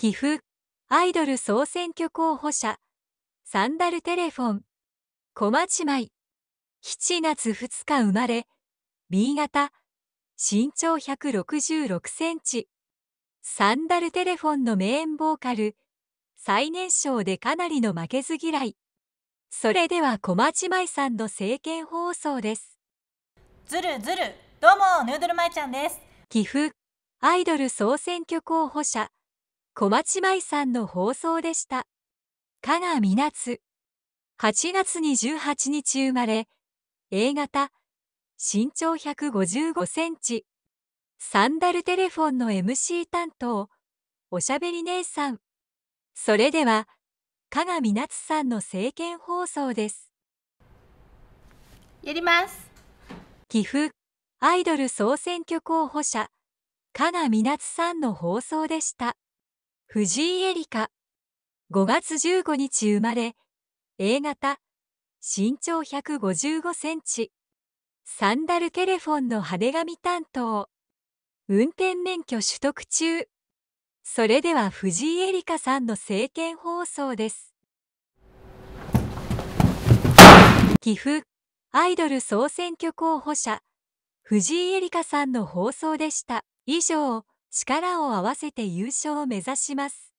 寄付、アイドル総選挙候補者、サンダルテレフォン、小町舞、7月2日生まれ、B 型、身長166センチ、サンダルテレフォンのメインボーカル、最年少でかなりの負けず嫌い。それでは小町舞さんの政見放送です。ずるずる、どうも、ヌードルまいちゃんです。岐阜アイドル総選挙候補者、小町舞さんの放送でした。加賀美夏。8月28日生まれ、A 型、身長155センチ。サンダルテレフォンの MC 担当、おしゃべり姉さん。それでは、加賀美夏さんの政見放送です。やります。岐阜、アイドル総選挙候補者、加賀美夏さんの放送でした。藤井エリカ5月15日生まれ、A 型、身長155センチ。サンダルテレフォンの羽紙担当。運転免許取得中。それでは藤井エリカさんの政見放送です。岐阜、アイドル総選挙候補者、藤井エリカさんの放送でした。以上。力を合わせて優勝を目指します。